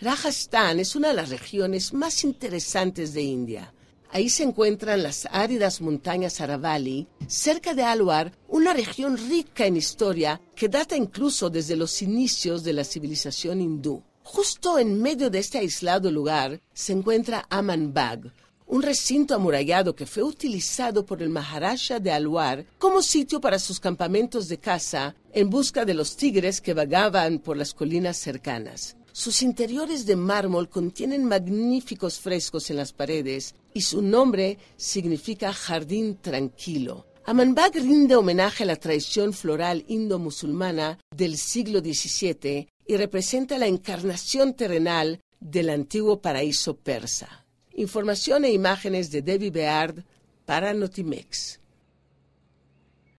Rajasthan es una de las regiones más interesantes de India. Ahí se encuentran las áridas montañas Aravalli, cerca de Alwar, una región rica en historia que data incluso desde los inicios de la civilización hindú. Justo en medio de este aislado lugar se encuentra Aman Bagh, un recinto amurallado que fue utilizado por el Maharaja de Alwar como sitio para sus campamentos de caza en busca de los tigres que vagaban por las colinas cercanas. Sus interiores de mármol contienen magníficos frescos en las paredes y su nombre significa jardín tranquilo. Amanbag rinde homenaje a la tradición floral indo-musulmana del siglo XVII y representa la encarnación terrenal del antiguo paraíso persa. Información e imágenes de Debbie Beard para Notimex.